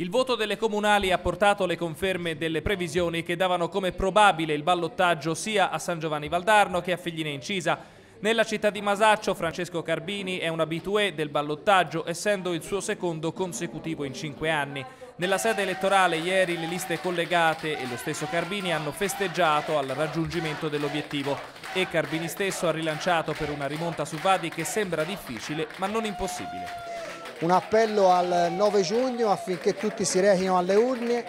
Il voto delle comunali ha portato le conferme delle previsioni che davano come probabile il ballottaggio sia a San Giovanni Valdarno che a Figline Incisa. Nella città di Masaccio Francesco Carbini è un abitué del ballottaggio essendo il suo secondo consecutivo in cinque anni. Nella sede elettorale ieri le liste collegate e lo stesso Carbini hanno festeggiato al raggiungimento dell'obiettivo e Carbini stesso ha rilanciato per una rimonta su Vadi che sembra difficile ma non impossibile un appello al 9 giugno affinché tutti si rechino alle urne,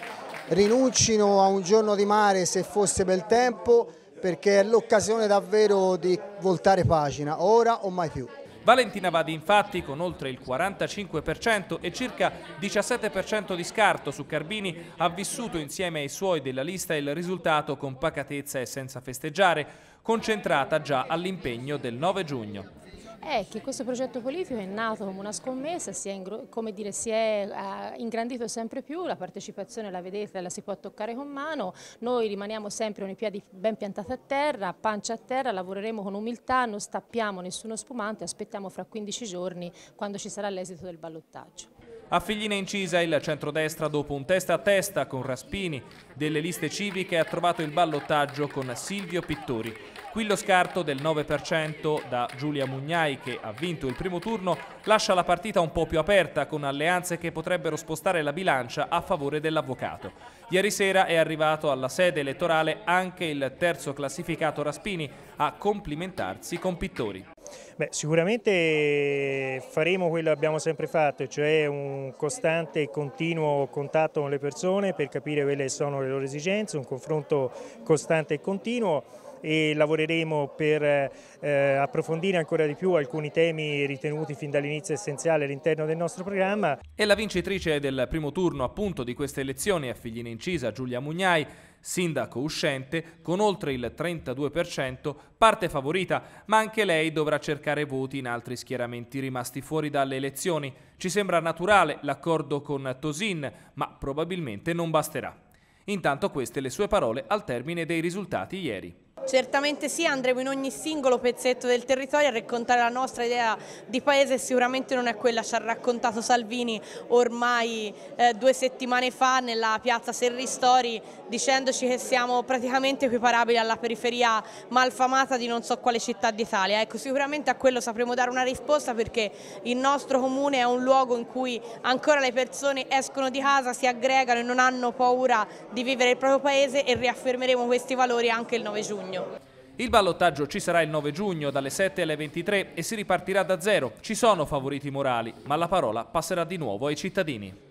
rinuncino a un giorno di mare se fosse bel tempo perché è l'occasione davvero di voltare pagina, ora o mai più. Valentina Vadi infatti con oltre il 45% e circa 17% di scarto su Carbini ha vissuto insieme ai suoi della lista il risultato con pacatezza e senza festeggiare, concentrata già all'impegno del 9 giugno è che questo progetto politico è nato come una scommessa, si è, come dire, si è eh, ingrandito sempre più, la partecipazione la vedete, la si può toccare con mano, noi rimaniamo sempre con i piedi ben piantati a terra, pancia a terra, lavoreremo con umiltà, non stappiamo nessuno spumante, aspettiamo fra 15 giorni quando ci sarà l'esito del ballottaggio. A Figline incisa il centrodestra dopo un testa a testa con Raspini delle liste civiche ha trovato il ballottaggio con Silvio Pittori. Qui lo scarto del 9% da Giulia Mugnai che ha vinto il primo turno lascia la partita un po' più aperta con alleanze che potrebbero spostare la bilancia a favore dell'avvocato. Ieri sera è arrivato alla sede elettorale anche il terzo classificato Raspini a complimentarsi con Pittori. Beh, sicuramente faremo quello che abbiamo sempre fatto, cioè un costante e continuo contatto con le persone per capire quelle che sono le loro esigenze, un confronto costante e continuo e lavoreremo per eh, approfondire ancora di più alcuni temi ritenuti fin dall'inizio essenziali all'interno del nostro programma. E la vincitrice del primo turno appunto di queste elezioni a Figline Incisa, Giulia Mugnai, sindaco uscente, con oltre il 32%, parte favorita, ma anche lei dovrà cercare voti in altri schieramenti rimasti fuori dalle elezioni. Ci sembra naturale l'accordo con Tosin, ma probabilmente non basterà. Intanto queste le sue parole al termine dei risultati ieri. Certamente sì, andremo in ogni singolo pezzetto del territorio a raccontare la nostra idea di paese, sicuramente non è quella ci ha raccontato Salvini ormai eh, due settimane fa nella piazza Serristori dicendoci che siamo praticamente equiparabili alla periferia malfamata di non so quale città d'Italia. Ecco, sicuramente a quello sapremo dare una risposta perché il nostro comune è un luogo in cui ancora le persone escono di casa, si aggregano e non hanno paura di vivere il proprio paese e riaffermeremo questi valori anche il 9 giugno. Il ballottaggio ci sarà il 9 giugno dalle 7 alle 23 e si ripartirà da zero. Ci sono favoriti morali, ma la parola passerà di nuovo ai cittadini.